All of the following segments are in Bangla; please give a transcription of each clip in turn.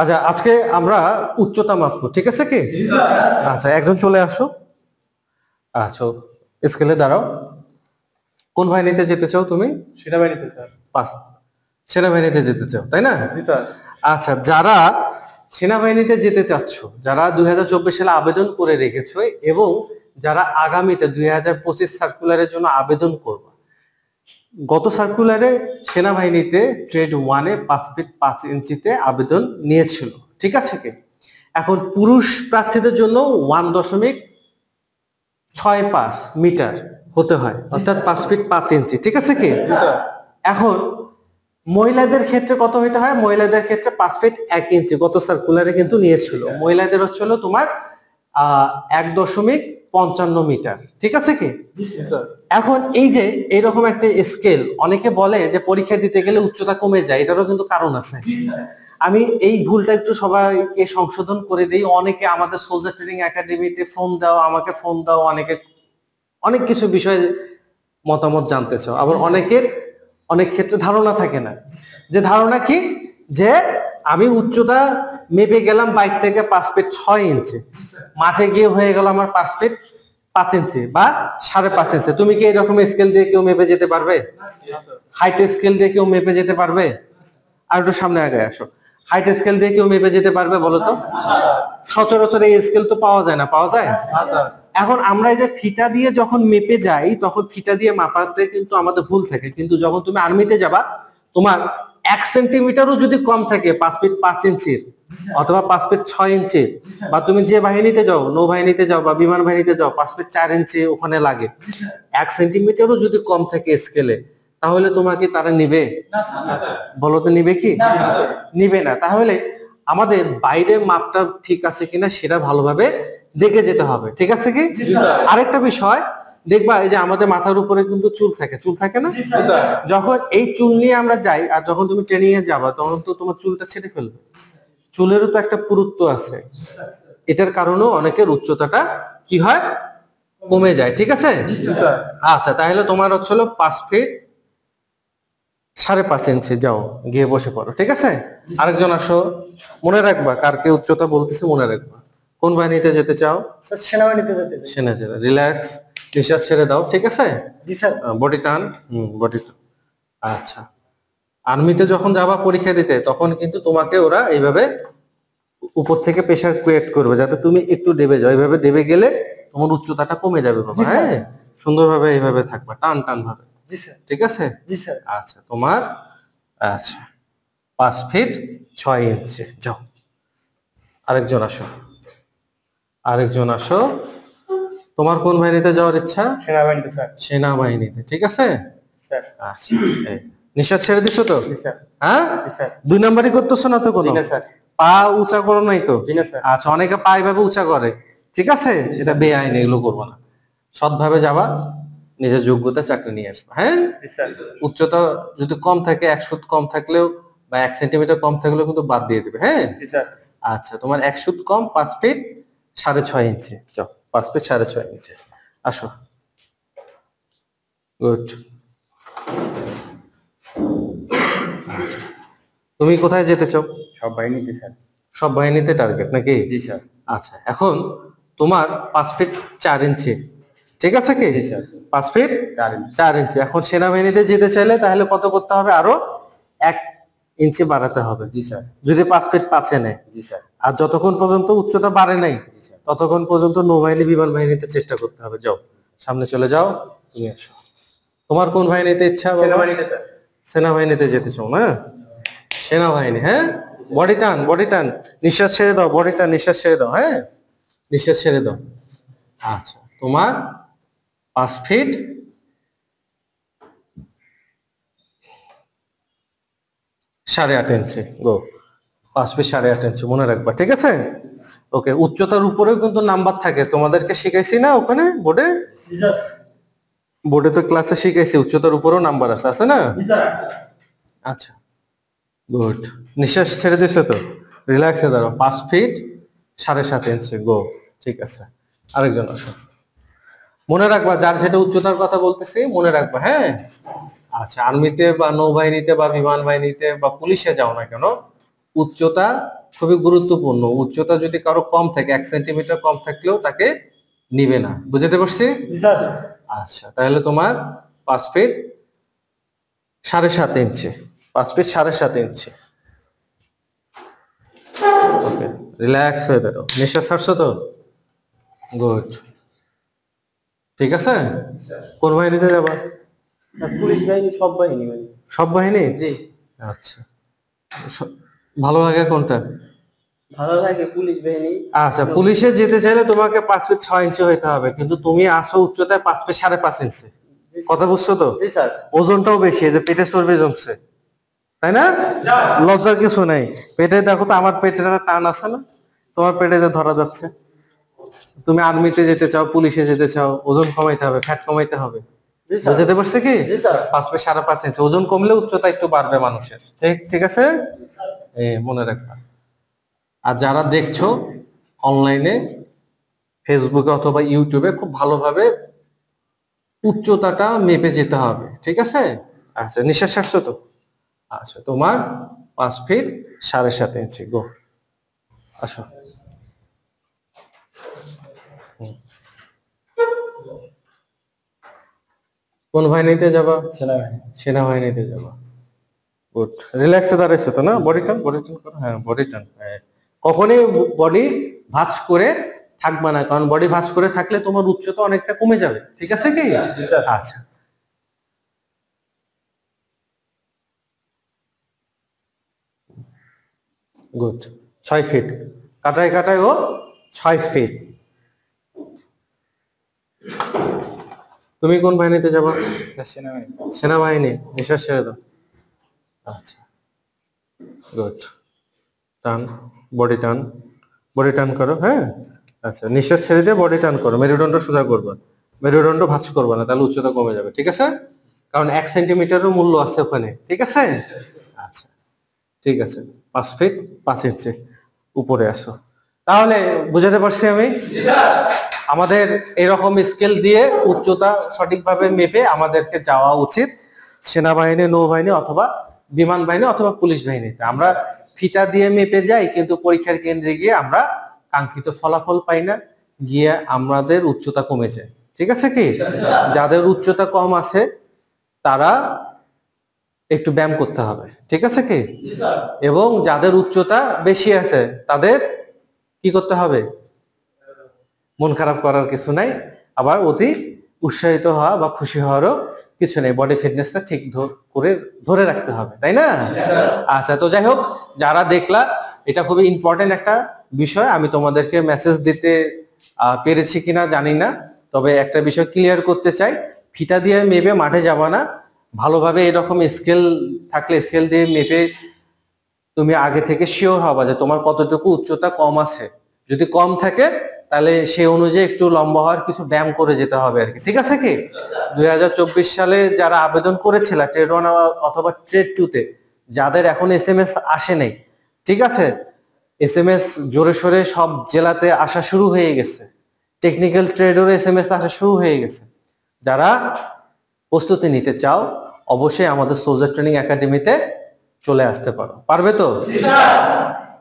আচ্ছা আজকে আমরা উচ্চতা মাপবো ঠিক আছে কি আচ্ছা একজন চলে আসো আচ্ছা স্কেলে দাঁড়াও কোন বাহিনীতে যেতে চাও তুমি সেনাবাহিনীতে সেনাবাহিনীতে যেতে চাও তাই না আচ্ছা যারা সেনাবাহিনীতে যেতে চাচ্ছ যারা দুই সালে আবেদন করে রেখেছ এবং যারা আগামীতে দুই হাজার পঁচিশ সার্কুলারের জন্য আবেদন করব গত সার্কুলারে সেনাবাহিনীতে ট্রেড ওয়ানে পাঁচ ফিট পাঁচ ইঞ্চিতে আবেদন নিয়েছিল ঠিক আছে কি এখন পুরুষ প্রার্থীদের জন্য ওয়ান দশমিক ছয় পাঁচ মিটার হতে হয় অর্থাৎ পাঁচ ফিট পাঁচ ইঞ্চি ঠিক আছে কি এখন মহিলাদের ক্ষেত্রে কত হইতে হয় মহিলাদের ক্ষেত্রে পাঁচ ফিট এক ইঞ্চি গত সার্কুলারে কিন্তু নিয়েছিল মহিলাদের হচ্ছে তোমার আহ এক দশমিক পঞ্চান্ন মিটার ঠিক আছে কি এখন এই যে এরকম একটা স্কেল অনেকে বলে যে পরীক্ষা দিতে গেলে উচ্চতা কমে যায় এটারও কিন্তু কারণ আছে আমি এই ভুলটা একটু সবাইকে সংশোধন করে দিই অনেকে আমাদের সোলজার ট্রেনিং একাডেমিতে ফোন দাও আমাকে ফোন দাও অনেকে অনেক কিছু বিষয়ে মতামত জানতে চাও আবার অনেকের অনেক ক্ষেত্রে ধারণা থাকে না যে ধারণা কি যে আমি উচ্চতা মেপে গেলাম বাইক থেকে পাঁচ ফিট ছয় ইঞ্চি মাঠে গিয়ে হয়ে গেল আমার পাঁচ ফিট পাঁচ ইঞ্চি বা সাড়ে পাঁচ ইঞ্চি তুমি কি এরকম স্কেল দিয়ে কেউ মেপে যেতে পারবে হাইট স্কেল দিয়ে কেউ মেপে যেতে পারবে আর একটু সামনে আগে আসো হাইট স্কেল দিয়ে কেউ মেপে যেতে পারবে বলো তো সচরাচর এই স্কেল তো পাওয়া যায় না পাওয়া যায় এখন আমরা এই যে ফিতা দিয়ে যখন মেপে যাই তখন ফিতা দিয়ে মাপাতে কিন্তু আমাদের ভুল থাকে কিন্তু যখন তুমি আর্মিতে যাবা তোমার এক সেন্টিমিটারও যদি কম থাকে পাঁচ ফিট পাঁচ ইঞ্চির অথবা পাঁচ ফিট ছয় ইঞ্চি বা তুমি যে বাহিনীতে যাও নৌবাহিনীতে যাও বা বিমান বাহিনীতে যাও পাঁচ ফিট চার ইঞ্চি ওখানে লাগে এক সেন্টিমিটারও যদি কম থাকে স্কেলে তাহলে তোমাকে তারা নিবে বলো তো নিবে কি নিবে না তাহলে আমাদের বাইরে মাপটা ঠিক আছে কিনা সেটা ভালোভাবে দেখে যেতে হবে ঠিক আছে কি আরেকটা বিষয় দেখবা এই যে আমাদের মাথার উপরে কিন্তু চুল থাকে চুল থাকে না যখন এই চুল নিয়ে আমরা যাই আর যখন তুমি ট্রেনিং এ যাবা তখন তো তোমার চুলটা ছেড়ে ফেলবে চুলেরও তো একটা পুরুত্ব আছে এটার কারণেও অনেকের উচ্চতাটা কি হয় কমে যায় ঠিক আছে আচ্ছা তাহলে তোমার হচ্ছে পাঁচ ফিট সাড়ে পাঁচ ইঞ্চি যাও গিয়ে বসে পড়ো ঠিক আছে আরেকজন আসো মনে রাখবা কার কে উচ্চতা বলতেছে মনে রাখবা কোন বাহিনীতে যেতে চাও সেনাবাহিনীতে যেতে সেনা রিল্যাক্স নিঃশ্বাস ছেড়ে দাও ঠিক আছে জি স্যার বডি টান হুম বডি আচ্ছা আর্মিতে যখন যাবা পরীক্ষা দিতে তখন কিন্তু তোমাকে ওরা এইভাবে উপর থেকে প্রেশার ক্রিয়েট করবে যাতে তুমি একটু দেবে যাও এইভাবে দেবে গেলে তোমার উচ্চতাটা কমে যাবে বাবা হ্যাঁ সুন্দরভাবে এইভাবে থাকবা টান টান ভাবে জি স্যার ঠিক আছে জি স্যার আচ্ছা তোমার আচ্ছা পাঁচ ফিট ছয় ইঞ্চি যাও আরেকজন আসো আরেকজন আসো তোমার কোন বাহিনীতে যাওয়ার ইচ্ছা সেনাবাহিনীতে স্যার সেনাবাহিনীতে ঠিক আছে স্যার আচ্ছা, ছেড়ে দিছো তো হ্যাঁ দুই নম্বরই করতেছো না তো কোনো পা উঁচা করো নাই তো আচ্ছা অনেকে পা এভাবে উঁচা করে ঠিক আছে এটা বেআইন এগুলো করবো না সৎভাবে যাবা নিজের যোগ্যতা চাকরি নিয়ে আসবা হ্যাঁ উচ্চতা যদি কম থাকে এক সুত কম থাকলেও বা এক সেন্টিমিটার কম থাকলেও কিন্তু বাদ দিয়ে দেবে হ্যাঁ আচ্ছা তোমার এক সুত কম পাঁচ ফিট সাড়ে ছয় ইঞ্চি চক পাঁচ পে সাড়ে ছয় নিচে আসো গুড তুমি কোথায় যেতে চাও সব বাহিনীতে স্যার সব বাহিনীতে টার্গেট নাকি জি স্যার আচ্ছা এখন তোমার পাঁচ ফিট চার ইঞ্চি ঠিক আছে কি পাঁচ ফিট চার ইঞ্চি এখন সেনাবাহিনীতে যেতে চাইলে তাহলে কত করতে হবে আরো এক ইঞ্চি বাড়াতে হবে জি স্যার যদি পাঁচ ফিট পাঁচে নেয় জি স্যার আর যতক্ষণ পর্যন্ত উচ্চতা বাড়ে নাই ততক্ষণ পর্যন্ত নৌবাহিনী বিমান বাহিনীতে চেষ্টা করতে হবে যাও সামনে চলে যাও তুমি আসো তোমার কোন বাহিনীতে ইচ্ছা সেনাবাহিনীতে যেতে চাও না সেনাবাহিনী হ্যাঁ বডি টান বডি টান নিঃশ্বাস ছেড়ে দাও বডি টান নিঃশ্বাস ছেড়ে দাও হ্যাঁ নিঃশ্বাস ছেড়ে দাও আচ্ছা তোমার পাঁচ ফিট সাড়ে আট ইঞ্চি গো আসবে সাড়ে আট ইঞ্চি মনে রাখবা ঠিক আছে ওকে উচ্চতার উপরেও কিন্তু নাম্বার থাকে তোমাদেরকে শিখাইছি না ওখানে বোর্ডে বোর্ডে তো ক্লাসে শিখাইছি উচ্চতার উপরেও নাম্বার আছে আছে না আচ্ছা গুড নিঃশ্বাস ছেড়ে দিছে তো রিল্যাক্সে দাঁড়ো পাঁচ ফিট সাড়ে সাত ইঞ্চি গো ঠিক আছে আরেকজন আসো মনে রাখবা যার যেটা উচ্চতার কথা বলতেছি মনে রাখবা হ্যাঁ আচ্ছা আর্মিতে বা নৌবাহিনীতে বা বিমান বাহিনীতে বা পুলিশে যাও না কেন উচ্চতা খুবই গুরুত্বপূর্ণ উচ্চতা যদি কারো কম থাকে এক সেন্টিমিটার কম থাকলেও তাকে নিবে না বুঝতে পারছি আচ্ছা তাহলে তোমার পাঁচ ফিট সাড়ে সাত ইঞ্চি পাঁচ ফিট সাড়ে সাত ইঞ্চি ওকে রিল্যাক্স হয়ে বেরো নিঃশ্বাস ছাড়ছো তো গুড ঠিক আছে কোন বাহিনীতে যাবা পুলিশ বাহিনী সব বাহিনী সব বাহিনী জি আচ্ছা ভালো লাগে কোনটা ভালো লাগে পুলিশ বাহিনী আচ্ছা পুলিশে যেতে চাইলে তোমাকে পাঁচ ফিট ছয় ইঞ্চি হইতে হবে কিন্তু তুমি আসো উচ্চতায় পাঁচ ফিট সাড়ে পাঁচ ইঞ্চি কথা বুঝছো তো ওজনটাও বেশি যে পেটে চর্বি জমছে তাই না লজ্জার কিছু নাই পেটে দেখো তো আমার পেটে টান আছে না তোমার পেটে যে ধরা যাচ্ছে তুমি আর্মিতে যেতে চাও পুলিশে যেতে চাও ওজন কমাইতে হবে ফ্যাট কমাইতে হবে যেতে পারছে কি পাঁচ ফিট সাড়ে পাঁচ ইঞ্চি ওজন কমলে উচ্চতা একটু বাড়বে মানুষের ঠিক ঠিক আছে মনে রাখবা আর যারা দেখছো অনলাইনে ফেসবুকে অথবা ইউটিউবে খুব ভালোভাবে উচ্চতাটা মেপে যেতে হবে ঠিক আছে আচ্ছা নিঃশ্বাস আসছো তো আচ্ছা তোমার পাঁচ ফিট সাড়ে সাত ইঞ্চি গো আসো কোন বাহিনীতে যাবা সেনাবাহিনী সেনাবাহিনীতে যাবা গুড রিল্যাক্সে দাঁড়াইছো তো না বডি টান বডি টান করো হ্যাঁ বডি টান হ্যাঁ। কখনই বডি ভাঁজ করে থাকবে না কারণ বডি ভাঁজ করে থাকলে তোমার উচ্চতা অনেকটা কমে যাবে ঠিক আছে কি আচ্ছা গুড ছয় ফিট কাটায় কাটায় ও ছয় ফিট তুমি কোন বাহিনীতে যাবা সেনাবাহিনী সেনাবাহিনী নিঃশ্বাস ছেড়ে দাও গুড টান বডি টান বডি টান করো হ্যাঁ আচ্ছা নিঃশ্বাস ছেড়ে দিয়ে বডি টান করো মেরুদণ্ড সোজা করবা মেরুদণ্ড ভাঁজ করবা না তাহলে উচ্চতা কমে যাবে ঠিক আছে কারণ এক সেন্টিমিটারও মূল্য আছে ওখানে ঠিক আছে আচ্ছা ঠিক আছে পাঁচ ফিট পাঁচ ইঞ্চি উপরে আসো তাহলে বুঝাতে পারছি আমি আমাদের এরকম স্কেল দিয়ে উচ্চতা সঠিকভাবে মেপে আমাদেরকে যাওয়া উচিত সেনাবাহিনী নৌবাহিনী অথবা বিমান বাহিনী অথবা পুলিশ বাহিনীতে আমরা ফিতা দিয়ে মেপে যাই কিন্তু পরীক্ষার কেন্দ্রে গিয়ে আমরা কাঙ্ক্ষিত ফলাফল পাই না গিয়ে আমাদের উচ্চতা কমে যায় ঠিক আছে কি যাদের উচ্চতা কম আছে তারা একটু ব্যায়াম করতে হবে ঠিক আছে কি এবং যাদের উচ্চতা বেশি আছে তাদের কি করতে হবে মন খারাপ করার কিছু নাই আবার অতি উৎসাহিত হওয়া বা খুশি হওয়ারও কিছু নেই বডি ফিটনেসটা ঠিক করে ধরে রাখতে হবে তাই না আচ্ছা তো যাই হোক যারা দেখলা এটা খুবই ইম্পর্টেন্ট একটা বিষয় আমি তোমাদেরকে মেসেজ দিতে পেরেছি কিনা জানি না তবে একটা বিষয় ক্লিয়ার করতে চাই ফিতা দিয়ে মেপে মাঠে যাবা না ভালোভাবে এরকম স্কেল থাকলে স্কেল দিয়ে মেপে তুমি আগে থেকে শিওর হবা যে তোমার কতটুকু উচ্চতা কম আছে যদি কম থাকে তাহলে সে অনুযায়ী একটু লম্বা হওয়ার কিছু ব্যায়াম করে যেতে হবে আর কি ঠিক আছে কি দুই সালে যারা আবেদন করেছিল ট্রেড ওয়ান অথবা ট্রেড টু তে যাদের এখন এস এম এস আসে নাই ঠিক আছে এস এম এস জোরে সোরে সব জেলাতে আসা শুরু হয়ে গেছে টেকনিক্যাল ট্রেডের এস এম এস আসা শুরু হয়ে গেছে যারা প্রস্তুতি নিতে চাও অবশ্যই আমাদের সোলজার ট্রেনিং একাডেমিতে চলে আসতে পারো পারবে তো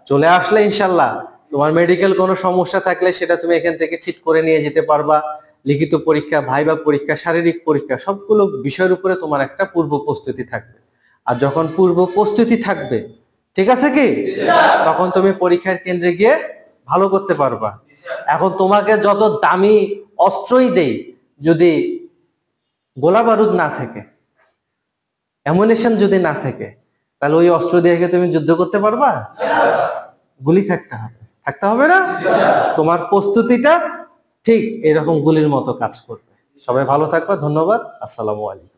চলে আসলে ইনশাল্লাহ তোমার মেডিকেল কোনো সমস্যা থাকলে সেটা তুমি এখান থেকে ঠিক করে নিয়ে যেতে পারবা লিখিত পরীক্ষা ভাইবা পরীক্ষা শারীরিক পরীক্ষা সবগুলো বিষয়ের উপরে তোমার একটা পূর্ব প্রস্তুতি থাকবে আর যখন পূর্ব প্রস্তুতি থাকবে ঠিক আছে কি তখন তুমি পরীক্ষার কেন্দ্রে গিয়ে ভালো করতে পারবা এখন তোমাকে যত দামি অস্ত্রই দেই যদি গোলা বারুদ না থাকে অ্যামুনেশন যদি না থাকে তাহলে ওই অস্ত্র দিয়ে তুমি যুদ্ধ করতে পারবা গুলি থাকতে হবে থাকতে হবে না তোমার প্রস্তুতিটা ঠিক এরকম গুলির মতো কাজ করবে সবাই ভালো থাকবা ধন্যবাদ আসসালামু আলাইকুম